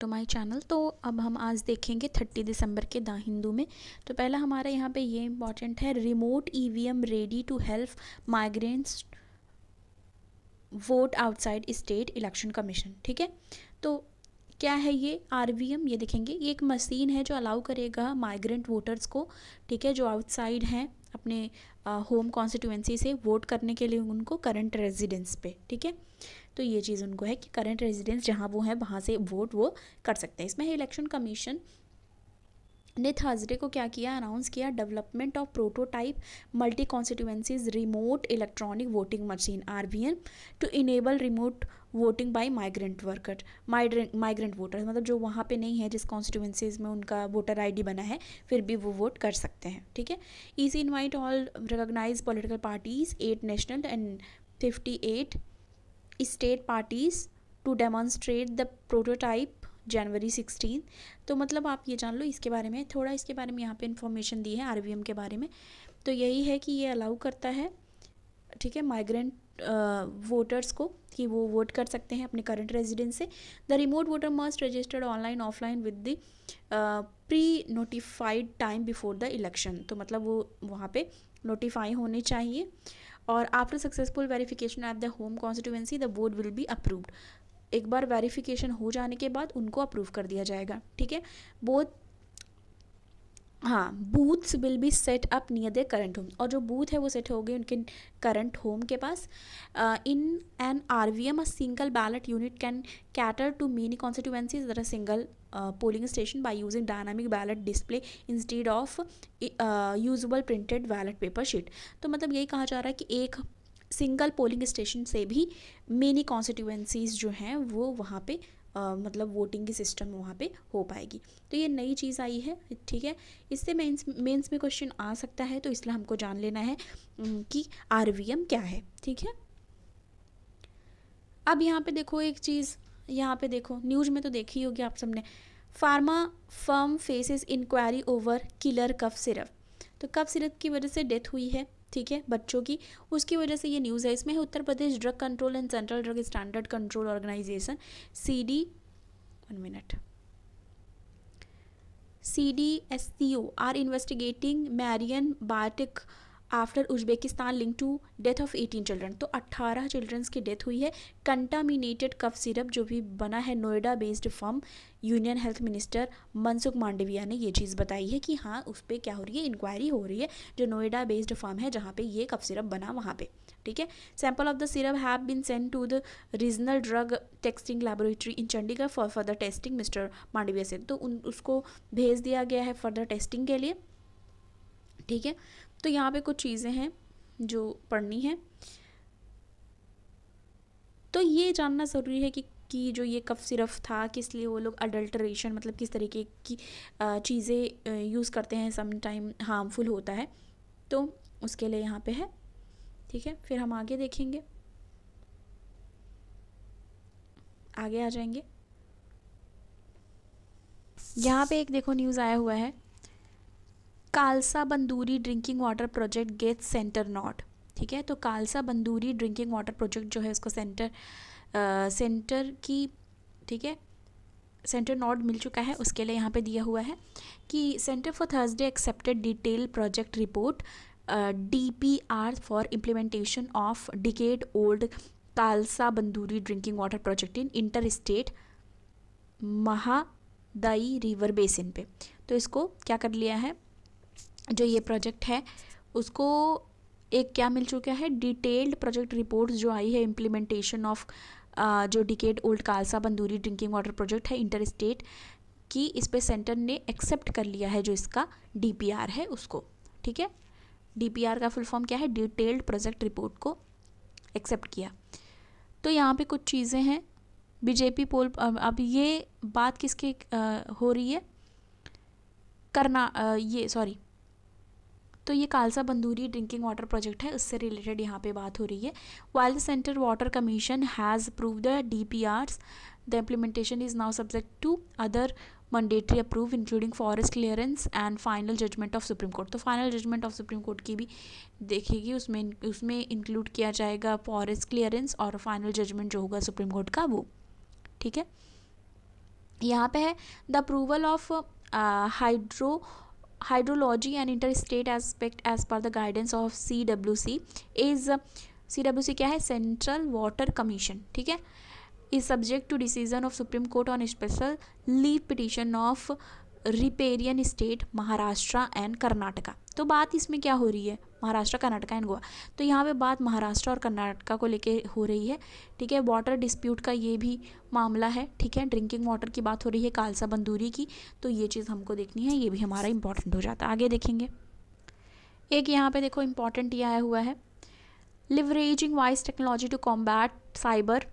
To my channel तो अब हम आज देखेंगे 30 दिसंबर के द हिंदू में तो पहला हमारा यहाँ पे ये इम्पॉर्टेंट है remote EVM ready to help migrants vote outside state election commission ठीक है तो क्या है ये आर ये देखेंगे ये एक मशीन है जो अलाउ करेगा माइग्रेंट वोटर्स को ठीक है जो आउटसाइड हैं अपने होम कॉन्स्टिट्यूएंसी से वोट करने के लिए उनको करंट रेजिडेंस पे ठीक है तो ये चीज़ उनको है कि करंट रेजिडेंस जहाँ वो हैं वहाँ से वोट वो कर सकते हैं इसमें इलेक्शन कमीशन ने थर्सडे को क्या किया अनाउंस किया development of prototype multi constituencies remote electronic voting machine are to enable remote voting by migrant worker migrant migrant voters मतलब जो वहाँ पे नहीं है जिस कॉन्स्टिट्यूंसीज में उनका वोटर डी बना है फिर भी वो वोट कर सकते हैं ठीक है EC invite all recognize political parties eight national and fifty eight state parties to demonstrate the prototype January sixteen तो मतलब आप ये जान लो इसके बारे में थोड़ा इसके बारे में यहाँ पे इन्फॉर्मेशन दी है आर के बारे में तो यही है कि ये अलाउ करता है ठीक है माइग्रेंट वोटर्स को कि वो वोट कर सकते हैं अपने करंट रेजिडेंस से the remote voter must registered online offline with the pre notified time before the election तो मतलब वो वहाँ पे नोटिफाई होने चाहिए और after successful verification at the home constituency the vote will be approved एक बार वेरिफिकेशन हो जाने के बाद उनको अप्रूव कर दिया जाएगा ठीक है बोथ हाँ booths will be set up near the current home और जो बूथ है वो सेट हो गए उनके करंट होम के पास in an R V M a single ballot unit can cater to many constituencies through a single polling station by using dynamic ballot display instead of usual printed ballot paper sheet तो मतलब यही कहा जा रहा है कि एक single polling station से भी मेनी कॉन्स्टिट्यूएंसीज जो हैं वो वहाँ पे आ, मतलब वोटिंग की सिस्टम वहाँ पे हो पाएगी तो ये नई चीज़ आई है ठीक है इससे मेंस मेंस में क्वेश्चन आ सकता है तो इसलिए हमको जान लेना है कि आर क्या है ठीक है अब यहाँ पे देखो एक चीज़ यहाँ पे देखो न्यूज में तो देखी होगी आप सबने pharma firm faces inquiry over killer cough syrup तो कफ सिरप की वजह से डेथ हुई है ठीक है बच्चों की उसकी वजह से ये न्यूज़ है इसमें है Uttar Pradesh drug control and central drug standard control organization C D one minute C D S C O are investigating Marion Biotech after Uzbekistan link to death of eighteen children तो अट्ठारह चिल्ड्रंस की death हुई है contaminated cough syrup जो भी बना है Noida based firm union health minister Mansukh Mandaviya ने ये चीज़ बताई है कि हाँ उस पर क्या हो रही है इंक्वायरी हो रही है जो नोएडा बेस्ड फर्म है जहाँ पे ये कफ सिरप बना वहाँ पे ठीक है sample of the syrup have been send to the regional drug testing laboratory in Chandigarh for further testing mister Mandaviya से तो उन उसको भेज दिया गया है फर्दर टेस्टिंग के लिए ठीक है तो यहाँ पे कुछ चीज़ें हैं जो पढ़नी है तो ये जानना ज़रूरी है कि कि जो ये कफ सिरफ था किस लिए वो लोग अडल्ट्रेशन मतलब किस तरीके की चीज़ें यूज़ करते हैं सम टाइम हार्मफुल होता है तो उसके लिए यहाँ पे है ठीक है फिर हम आगे देखेंगे आगे आ जाएंगे यहाँ पे एक देखो न्यूज़ आया हुआ है Kalsa Banduri drinking water project get centre nod ठीक है तो Kalsa Banduri drinking water project जो है उसको सेंटर सेंटर की ठीक है सेंटर नॉट मिल चुका है उसके लिए यहाँ पे दिया हुआ है कि centre for Thursday accepted detail project report D P R for implementation of decade old Kalsa Banduri drinking water project in inter state Mahadayi river basin पे तो इसको क्या कर लिया है जो ये प्रोजेक्ट है उसको एक क्या मिल चुका है डिटेल्ड प्रोजेक्ट रिपोर्ट्स जो आई है इम्प्लीमेंटेशन ऑफ जो decade old Kalsa Banduri drinking water project है इंटर स्टेट की इस पर सेंटर ने एक्सेप्ट कर लिया है जो इसका डी है उसको ठीक है डी का फुल फॉर्म क्या है डिटेल्ड प्रोजेक्ट रिपोर्ट को एक्सेप्ट किया तो यहाँ पे कुछ चीज़ें हैं बीजेपी पोल अब ये बात किसके हो रही है करना ये सॉरी तो ये Kalsa Banduri drinking water project है उससे रिलेटेड यहाँ पे बात हो रही है while centre water commission has approve the D P R the implementation is now subject to other mandatory approve including forest clearance and final judgment of supreme court तो final judgment of supreme court की भी देखेगी उसमें उसमें include किया जाएगा forest clearance और final judgment जो होगा सुप्रीम कोर्ट का वो ठीक है यहाँ पे है the approval of hydro hydrology and interstate aspect as per the guidance of CWC is CWC क्या है सेंट्रल वाटर कमीशन ठीक है is subject to decision of supreme court on special leave petition of riparian state Maharashtra and Karnataka तो बात इसमें क्या हो रही है महाराष्ट्र कर्नाटका एंड गोवा तो यहाँ पे बात महाराष्ट्र और कर्नाटका को लेके हो रही है ठीक है वाटर डिस्प्यूट का ये भी मामला है ठीक है ड्रिंकिंग वाटर की बात हो रही है कालसा बंदूरी की तो ये चीज़ हमको देखनी है ये भी हमारा इंपॉर्टेंट हो जाता है आगे देखेंगे एक यहाँ पर देखो इंपॉर्टेंट ये आया हुआ है leveraging voice technology to combat cyber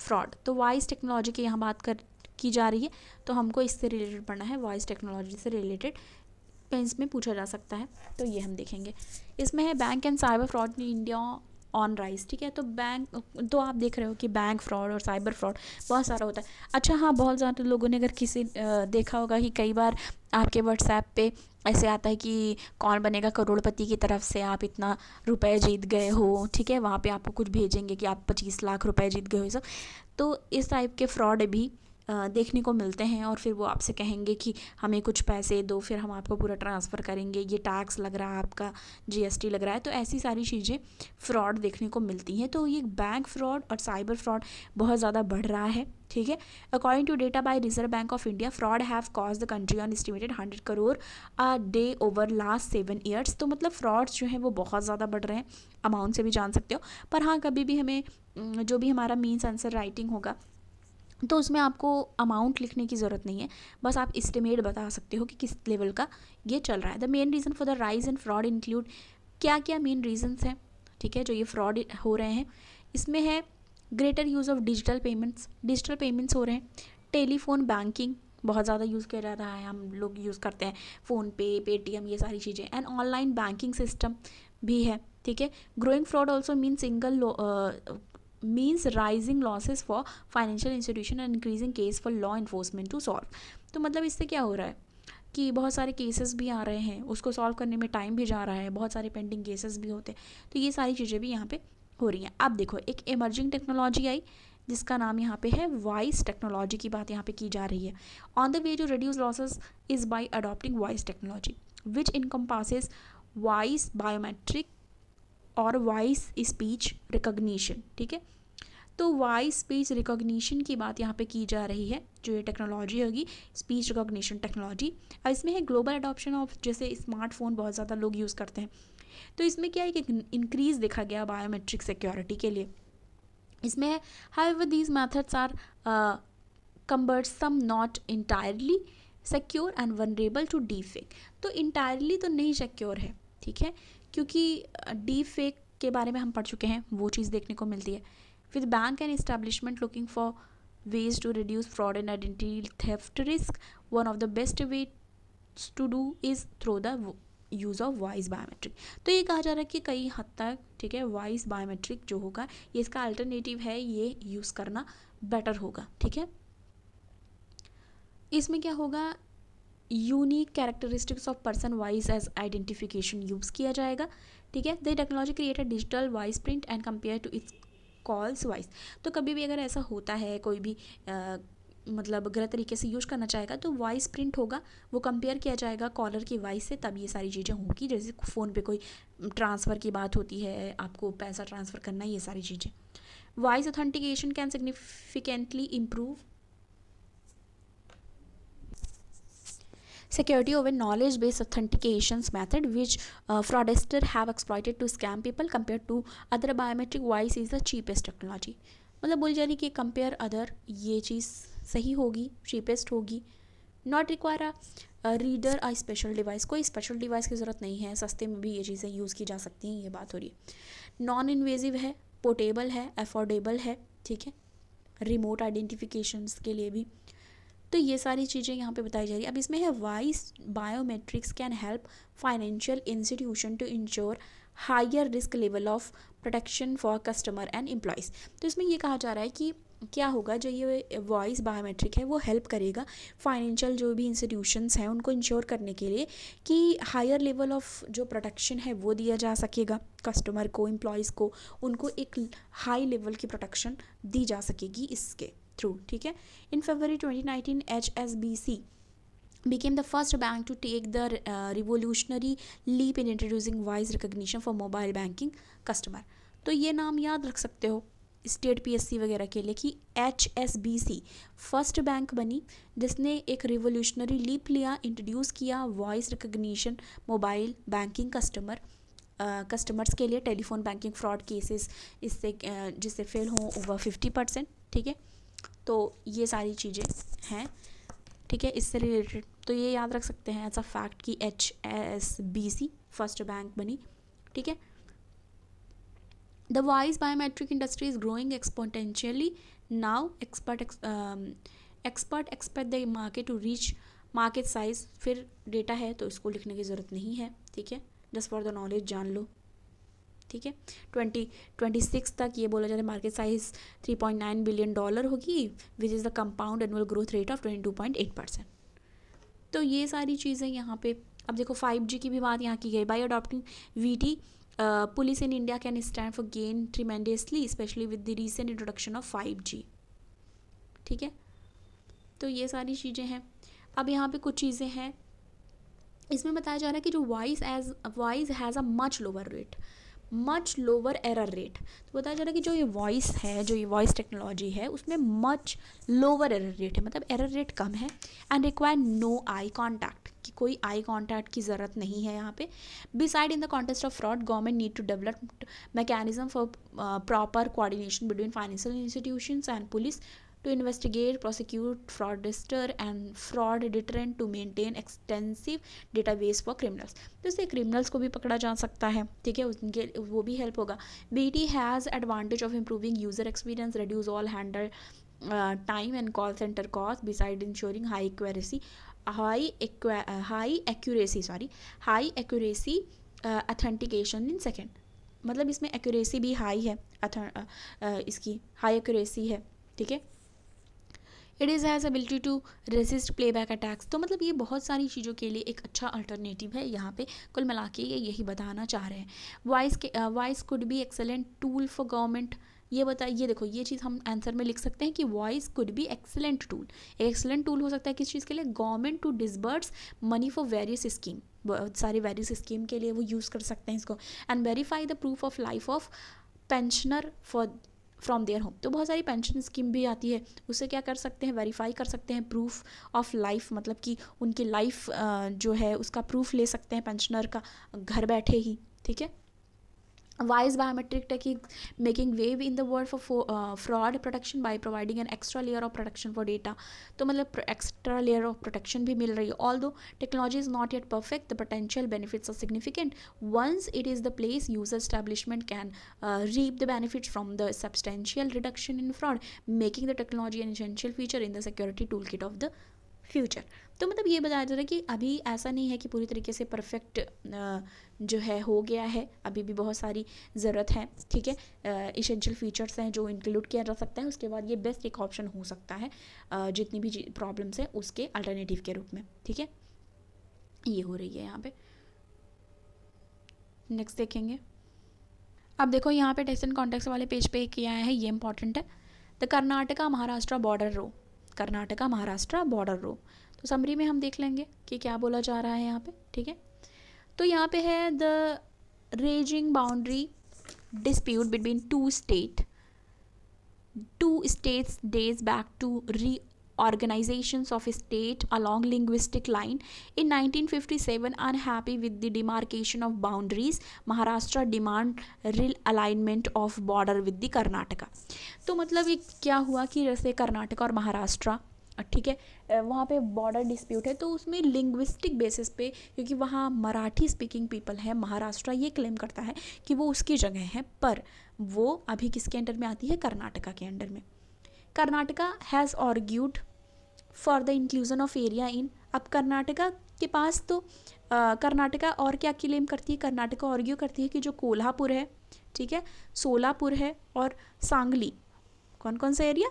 fraud तो वाइस टेक्नोलॉजी की यहाँ बात कर की जा रही है तो हमको इससे रिलेटेड पढ़ना है वॉइस टेक्नोलॉजी से रिलेटेड पेंस में पूछा जा सकता है तो ये हम देखेंगे इसमें है bank and cyber fraud in India on rise ठीक है तो बैंक तो आप देख रहे हो कि बैंक फ्रॉड और साइबर फ्रॉड बहुत सारा होता है अच्छा हाँ बहुत ज़्यादा लोगों ने अगर किसी देखा होगा कि कई बार आपके व्हाट्सएप पे ऐसे आता है कि कौन बनेगा करोड़पति की तरफ से आप इतना रुपए जीत गए हो ठीक है वहाँ पे आपको कुछ भेजेंगे कि आप पच्चीस लाख रुपए जीत गए हो सब तो इस टाइप के फ्रॉड भी देखने को मिलते हैं और फिर वो आपसे कहेंगे कि हमें कुछ पैसे दो फिर हम आपको पूरा ट्रांसफ़र करेंगे ये टैक्स लग रहा है आपका जीएसटी लग रहा है तो ऐसी सारी चीज़ें फ्रॉड देखने को मिलती हैं तो ये बैंक फ्रॉड और साइबर फ्रॉड बहुत ज़्यादा बढ़ रहा है ठीक है according to data by reserve bank of India fraud have cause the country on estimated hundred crore a day over last seven years तो मतलब फ्रॉड्स जो हैं वो बहुत ज़्यादा बढ़ रहे हैं अमाउंट से भी जान सकते हो पर हाँ कभी भी हमें जो भी हमारा मीन्स आंसर राइटिंग होगा तो उसमें आपको अमाउंट लिखने की ज़रूरत नहीं है बस आप इस्टीमेट बता सकते हो कि किस लेवल का ये चल रहा है the main reason for the rise and fraud include क्या क्या मेन रीजंस हैं ठीक है जो ये फ्रॉड हो रहे हैं इसमें है greater use of digital payments digital payments हो रहे हैं टेलीफोन बैंकिंग बहुत ज़्यादा यूज़ किया जा रहा है हम लोग यूज़ करते हैं फ़ोनपे पेटीएम ये सारी चीज़ें एंड ऑनलाइन बैंकिंग सिस्टम भी है ठीक है growing fraud also mean single means rising losses for financial institution and increasing case for law enforcement to solve तो मतलब इससे क्या हो रहा है कि बहुत सारे केसेस भी आ रहे हैं उसको सॉल्व करने में टाइम भी जा रहा है बहुत सारे पेंडिंग केसेस भी होते हैं तो ये सारी चीज़ें भी यहाँ पे हो रही हैं अब देखो एक इमर्जिंग टेक्नोलॉजी आई जिसका नाम यहाँ पे है वॉइस टेक्नोलॉजी की बात यहाँ पे की जा रही है on the way to reduce losses is by adopting voice technology which encompasses voice biometric और वॉइस स्पीच रिकॉग्निशन ठीक है तो वॉइस स्पीच रिकॉग्निशन की बात यहाँ पे की जा रही है जो ये टेक्नोलॉजी होगी स्पीच रिकॉग्निशन टेक्नोलॉजी और इसमें है ग्लोबल अडॉप्शन ऑफ जैसे स्मार्टफोन बहुत ज़्यादा लोग यूज़ करते हैं तो इसमें क्या एक इंक्रीज़ देखा गया बायोमेट्रिक सिक्योरिटी के लिए इसमें है how these methods are cumbersome not entirely secure and vulnerable to deepfake तो इंटायरली तो नहीं सिक्योर है ठीक है क्योंकि डीप फेक के बारे में हम पढ़ चुके हैं वो चीज़ देखने को मिलती है with bank and establishment looking for ways to reduce fraud and identity theft risk one of the best way to do is through the use of voice biometric तो ये कहा जा रहा है कि कई हद तक ठीक है वॉइस बायोमेट्रिक जो होगा ये इसका अल्टरनेटिव है ये यूज़ करना बेटर होगा ठीक है इसमें क्या होगा unique characteristics of person voice as identification use किया जाएगा ठीक है the technology created digital voice print and compare to its calls voice तो कभी भी अगर ऐसा होता है कोई भी आ, मतलब गलत तरीके से यूज करना चाहेगा तो वॉइस प्रिंट होगा वो कंपेयर किया जाएगा कॉलर की वॉइस से तब ये सारी चीज़ें होंगी जैसे फ़ोन पे कोई ट्रांसफ़र की बात होती है आपको पैसा ट्रांसफ़र करना है ये सारी चीज़ें voice authentication can significantly improve security over knowledge based authentications method which uh, fraudsters have exploited to scam people compared to other biometric wise is the cheapest technology मतलब बोल जाने कि कंपेयर अदर ये चीज़ सही होगी चीपेस्ट होगी not require a reader or special device कोई special device की ज़रूरत नहीं है सस्ते में भी ये चीज़ें यूज़ की जा सकती हैं ये बात हो रही है नॉन इन्वेजिव है पोर्टेबल है अफोर्डेबल है ठीक है रिमोट आइडेंटिफिकेशंस के लिए भी तो ये सारी चीज़ें यहाँ पे बताई जा रही है अब इसमें है voice biometrics can help financial institution to ensure higher risk level of protection for customer and employees तो इसमें ये कहा जा रहा है कि क्या होगा जो ये वॉइस बायोमेट्रिक है वो हेल्प करेगा फाइनेंशियल जो भी इंस्टीट्यूशंस हैं उनको इंश्योर करने के लिए कि हायर लेवल ऑफ जो प्रोटेक्शन है वो दिया जा सकेगा कस्टमर को एम्प्लॉयज़ को उनको एक हाई लेवल की प्रोटेक्शन दी जा सकेगी इसके थ्रू ठीक है in February 2019 B C the the first bank to take the revolutionary leap in introducing voice recognition for mobile banking customer तो ये नाम याद रख सकते हो स्टेट पीएससी वगैरह के लिए कि H S B C first bank बनी जिसने एक रिवोल्यूशनरी लीप लिया इंट्रोड्यूस किया voice recognition mobile banking customer customers के लिए टेलीफोन बैंकिंग फ्रॉड केसेस इससे uh, जिससे फेल हों ओवर फिफ्टी परसेंट ठीक है तो ये सारी चीज़ें हैं ठीक है इससे रिलेटेड तो ये याद रख सकते हैं एज अ फैक्ट कि H S B C first bank बनी ठीक है the voice biometric industry is growing exponentially now expert expert expect the market to reach market size फिर डेटा है तो इसको लिखने की ज़रूरत नहीं है ठीक है जस्ट फॉर द नॉलेज जान लो ठीक है ट्वेंटी ट्वेंटी सिक्स तक ये बोला जाता है market size three point nine billion dollar होगी which is the compound annual growth rate of twenty two point eight percent तो ये सारी चीज़ें यहाँ पे अब देखो फाइव जी की भी बात यहाँ की गई by adopting V T police in India can stand for gain tremendously specially with the recent introduction of five G ठीक है तो ये सारी चीज़ें हैं अब यहाँ पे कुछ चीज़ें हैं इसमें बताया जा रहा है कि जो voice as voice has a much lower rate much lower error rate तो बताया जा रहा है कि जो ये वॉइस है जो ये वॉइस टेक्नोलॉजी है उसमें मच लोअर एरर रेट है मतलब एरर रेट कम है and require no eye contact कि कोई आई कॉन्टैक्ट की ज़रूरत नहीं है यहाँ पे beside in the contest of fraud government need to develop mechanism for proper coordination between financial institutions and police to investigate, prosecute fraudster and fraud deterrent to maintain extensive database for criminals. तो इससे criminals को भी पकड़ा जा सकता है ठीक है उनके वो भी help होगा BT has advantage of improving user experience, reduce all handle uh, time and call center cost besides ensuring high accuracy high uh, high accuracy sorry high accuracy uh, authentication in second मतलब इसमें accuracy भी high है अथर, इसकी high accuracy है ठीक है it is has ability to resist playback attacks तो मतलब ये बहुत सारी चीज़ों के लिए एक अच्छा अल्टरनेटिव है यहाँ पे कुल मिला के ये यही बताना चाह रहे हैं वॉइस के voice could be excellent tool for government ये बता ये देखो ये चीज़ हम आंसर में लिख सकते हैं कि voice could be excellent tool एक एक्सेलेंट टूल हो सकता है किस चीज़ के लिए government to disburse money for various scheme बहुत सारी वेरियस स्कीम के लिए वो यूज़ कर सकते हैं इसको and verify the proof of life of pensioner for from their home तो बहुत सारी पेंशन स्कीम भी आती है उसे क्या कर सकते हैं वेरीफाई कर सकते हैं प्रूफ ऑफ लाइफ मतलब कि उनकी लाइफ जो है उसका प्रूफ ले सकते हैं पेंशनर का घर बैठे ही ठीक है why is biometric taking making wave in the world for, uh, fraud protection by providing an extra layer of protection for data to मतलब extra layer of protection be military although technology is not yet perfect the potential benefits are significant once it is the place user establishment can uh, reap the benefits from the substantial reduction in fraud making the technology an essential feature in the security toolkit of the future तो मतलब ये बताया जा रहा है कि अभी ऐसा नहीं है कि पूरी तरीके से परफेक्ट जो है हो गया है अभी भी बहुत सारी ज़रूरत है ठीक है इसेंशियल फीचर्स हैं जो इंक्लूड किया जा सकता है उसके बाद ये बेस्ट एक ऑप्शन हो सकता है जितनी भी प्रॉब्लम्स हैं उसके अल्टरनेटिव के रूप में ठीक है ये हो रही है यहाँ पे नेक्स्ट देखेंगे अब देखो यहाँ पे टेस्ट एंड कॉन्टेक्ट वाले पेज पे किया है ये इंपॉर्टेंट है the Karnataka Maharashtra border row Karnataka Maharashtra border row तो समरी में हम देख लेंगे कि क्या बोला जा रहा है यहाँ पे ठीक है तो यहाँ पे है the raging boundary dispute between two state two states dates back to reorganizations of a state along linguistic line in 1957 unhappy with the demarcation of boundaries maharashtra demand realignment of border with the karnataka तो मतलब ये क्या हुआ कि जैसे कर्नाटका और महाराष्ट्र ठीक है वहाँ पे बॉर्डर डिस्प्यूट है तो उसमें लिंग्विस्टिक बेसिस पे क्योंकि वहाँ मराठी स्पीकिंग पीपल है महाराष्ट्र ये क्लेम करता है कि वो उसकी जगह है पर वो अभी किसके अंडर में आती है कर्नाटका के अंडर में Karnataka has argued for the inclusion of area in अब कर्नाटका के पास तो कर्नाटका और क्या क्लेम करती है कर्नाटका ऑर्ग्यू करती है कि जो कोल्हापुर है ठीक है सोलापुर है और सांगली कौन कौन सा area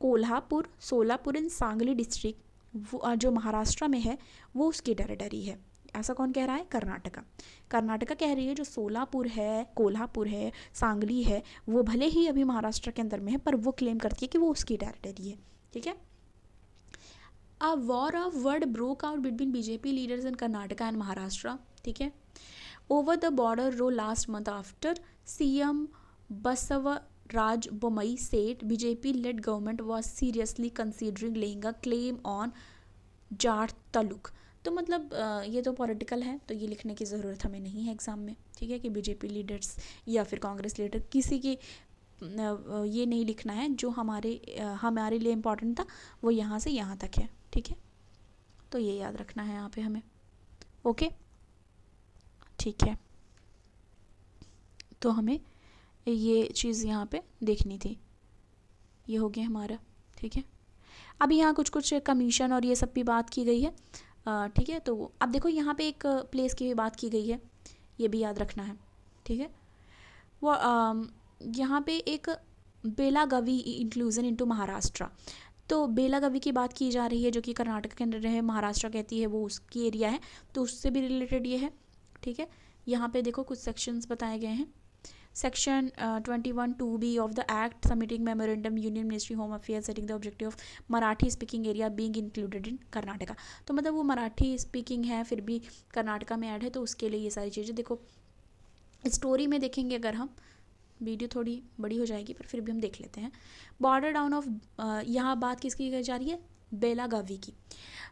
Kolhapur Solapur in Sangli district जो महाराष्ट्र में है वो उसकी टेरिटरी है ऐसा कौन कह रहा है कर्नाटका कर्नाटका कह रही है जो सोलापुर है कोल्हापुर है सांगली है वो भले ही अभी महाराष्ट्र के अंदर में है पर वो क्लेम करती है कि वो उसकी टेरिटरी है ठीक है a war of word broke out between BJP leaders in Karnataka and Maharashtra ठीक है over the border row last month after C M Basavaraj Bommai said BJP led government was seriously considering laying a claim on Jat taluk तो मतलब ये तो political है तो ये लिखने की ज़रूरत हमें नहीं है एग्ज़ाम में ठीक है कि बीजेपी लीडर्स या फिर कांग्रेस लीडर किसी की ये नहीं लिखना है जो हमारे हमारे लिए इम्पॉर्टेंट था वो यहाँ से यहाँ तक है ठीक है तो ये याद रखना है यहाँ पे हमें ओके ठीक है तो हमें ये चीज़ यहाँ पे देखनी थी ये हो गया हमारा ठीक है अभी यहाँ कुछ कुछ कमीशन और ये सब भी बात की गई है ठीक है तो अब देखो यहाँ पे एक प्लेस की भी बात की गई है ये भी याद रखना है ठीक है वो यहाँ पे एक बेलागवी इंक्लूज़न इनटू महाराष्ट्र तो बेलागवी की बात की जा रही है जो कि कर्नाटक के अंदर है महाराष्ट्र कहती है वो उसकी एरिया है तो उससे भी रिलेटेड ये है ठीक है यहाँ पे देखो कुछ सेक्शंस बताए गए हैं section twenty one two B of the act submitting memorandum union ministry home affair setting the objective of Marathi speaking area being included in Karnataka तो मतलब वो मराठी स्पीकिंग है फिर भी कर्नाटका में ऐड है तो उसके लिए ये सारी चीज़ें देखो स्टोरी में देखेंगे अगर हम वीडियो थोड़ी बड़ी हो जाएगी पर फिर भी हम देख लेते हैं बॉर्डर डाउन ऑफ यहाँ बात किसकी की जा रही है बेलागावी की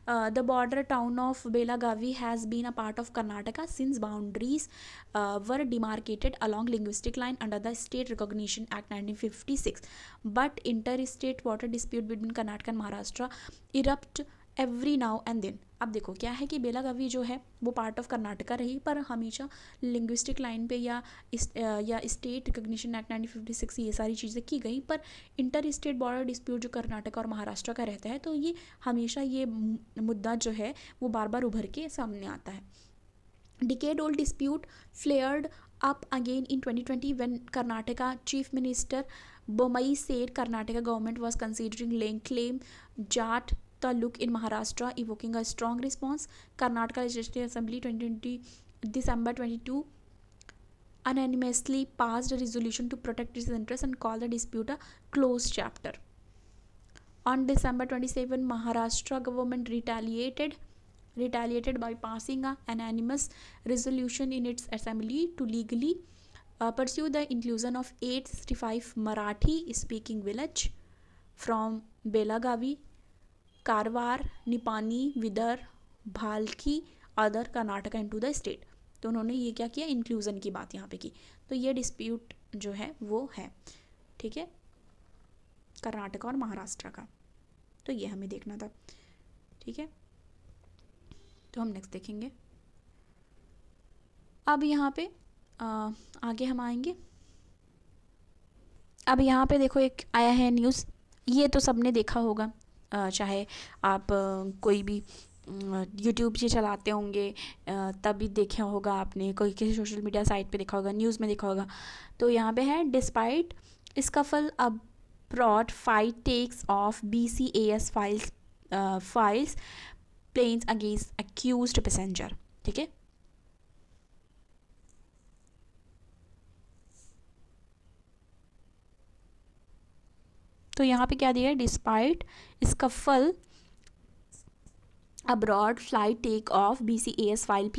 the border town of Belagavi has been a part of Karnataka since boundaries were demarcated along linguistic line under the state recognition act 1956 but inter state water dispute between Karnataka and Maharashtra erupt every now and then अब देखो क्या है कि बेलागवी जो है वो part of Karnataka रही पर हमेशा लिंग्विस्टिक लाइन पे या इस, या स्टेट रिकग्निशन एक्ट सिक्स ये सारी चीज़ें की गई पर इंटर स्टेट बॉर्डर डिस्प्यूट जो कर्नाटका और महाराष्ट्र का रहता है तो ये हमेशा ये मुद्दा जो है वो बार बार उभर के सामने आता है old dispute flared up again in twenty 2020 when Karnataka chief minister Bommai said Karnataka government was considering laying claim Jat taluk in Maharashtra evoking a strong response Karnataka legislative assembly twenty December twenty two unanimously passed the resolution to protect its interest and call the dispute a closed chapter on December twenty seven Maharashtra government retaliated retaliated by passing unanimous resolution in its assembly to legally pursue the inclusion of eight sixty five Marathi speaking village from Belagavi Karwar Nipani Bidar Bhalki other Karnataka and to the state तो उन्होंने ये क्या किया inclusion की बात यहाँ पे की तो ये डिस्प्यूट जो है वो है ठीक है कर्नाटका और महाराष्ट्र का तो ये हमें देखना था ठीक है तो हम नेक्स्ट देखेंगे अब यहाँ पे आ, आगे हम आएंगे अब यहाँ पे देखो एक आया है न्यूज़ ये तो सबने देखा होगा चाहे आप कोई भी यूट्यूब से चलाते होंगे तभी देखा होगा आपने कोई किसी सोशल मीडिया साइट पे देखा होगा न्यूज़ में देखा होगा तो यहाँ पे है despite scuffle abroad fight takes off B C A S files files planes against accuse passenger ठीक है तो यहाँ पे क्या दिया है despite scuffle abroad flight take off B C S while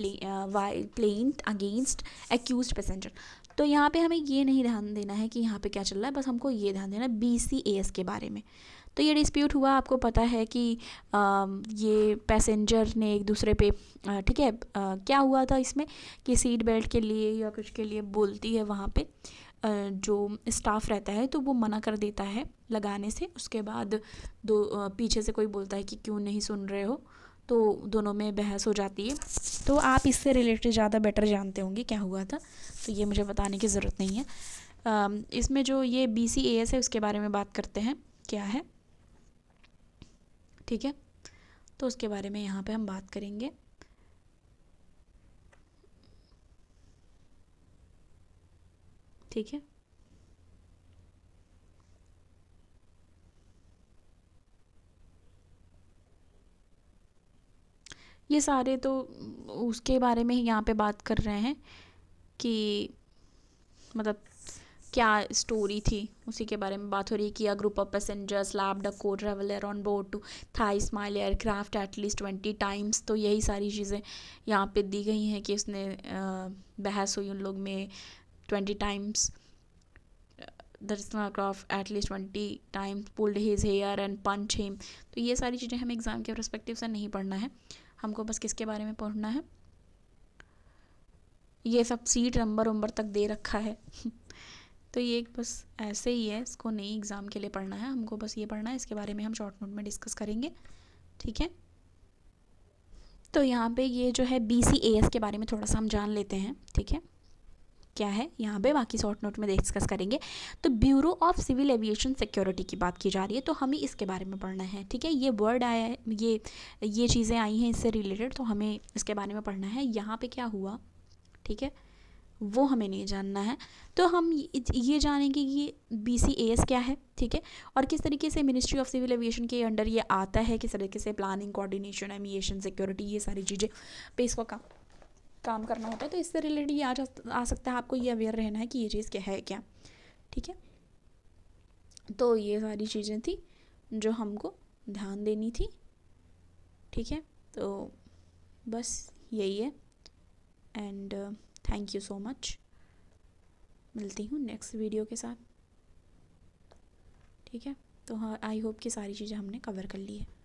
while against accuse passenger तो यहाँ पे हमें ये नहीं ध्यान देना है कि यहाँ पे क्या चल रहा है बस हमको ये ध्यान देना है बी सी ए एस के बारे में तो ये डिस्प्यूट हुआ आपको पता है कि आ, ये पैसेंजर ने एक दूसरे पे ठीक है आ, क्या हुआ था इसमें कि सीट बेल्ट के लिए या कुछ के लिए बोलती है वहाँ पे जो स्टाफ रहता है तो वो मना कर देता है लगाने से उसके बाद दो पीछे से कोई बोलता है कि क्यों नहीं सुन रहे हो तो दोनों में बहस हो जाती है तो आप इससे रिलेटेड ज़्यादा बेटर जानते होंगे क्या हुआ था तो ये मुझे बताने की ज़रूरत नहीं है इसमें जो ये बी सी ए एस है उसके बारे में बात करते हैं क्या है ठीक है तो उसके बारे में यहाँ पे हम बात करेंगे ठीक है ये सारे तो उसके बारे में ही यहाँ पे बात कर रहे हैं कि मतलब क्या स्टोरी थी उसी के बारे में बात हो रही कि अ ग्रुप ऑफ पैसेंजर्स लैब डा को ट्रेवलर ऑन बोर्ड टू था स्माइल एयरक्राफ्ट एटलीस्ट ट्वेंटी टाइम्स तो यही सारी चीज़ें यहाँ पे दी गई हैं कि उसने बहस हुई उन लोग में 20 times दर्शना क्रॉफ at least twenty times pulled his hair and punch him तो ये सारी चीज़ें हमें एग्ज़ाम के परस्पेक्टिव से नहीं पढ़ना है हमको बस किसके बारे में पढ़ना है ये सब सीट नंबर उम्बर तक दे रखा है तो ये एक बस ऐसे ही है इसको नहीं एग्ज़ाम के लिए पढ़ना है हमको बस ये पढ़ना है इसके बारे में हम शॉर्ट नोट में डिस्कस करेंगे ठीक है तो यहाँ पे ये जो है बी सी ए एस के बारे में थोड़ा सा हम जान लेते हैं ठीक है क्या है यहाँ पे बाकी शॉर्ट नोट में डिस्कस करेंगे तो bureau of civil aviation security की बात की जा रही है तो हमें इसके बारे में पढ़ना है ठीक है ये वर्ड आया है ये ये चीज़ें आई हैं इससे रिलेटेड तो हमें इसके बारे में पढ़ना है यहाँ पे क्या हुआ ठीक है वो हमें नहीं जानना है तो हम ये जानेंगे कि बी सी एस क्या है ठीक है और किस तरीके से मिनिस्ट्री ऑफ सिविल एविएशन के अंडर ये आता है किस तरीके से प्लानिंग कोऑर्डिनेशन एमिएशन सिक्योरिटी ये सारी चीज़ें पे इसको काम काम करना होता है तो इससे रिलेटेड ये आ जा आ सकता है आपको ये अवेयर रहना है कि ये चीज़ क्या है क्या ठीक है तो ये सारी चीज़ें थी जो हमको ध्यान देनी थी ठीक है तो बस यही है and thank you so much मिलती हूँ नेक्स्ट वीडियो के साथ ठीक है तो हाँ आई होप कि सारी चीज़ें हमने कवर कर ली है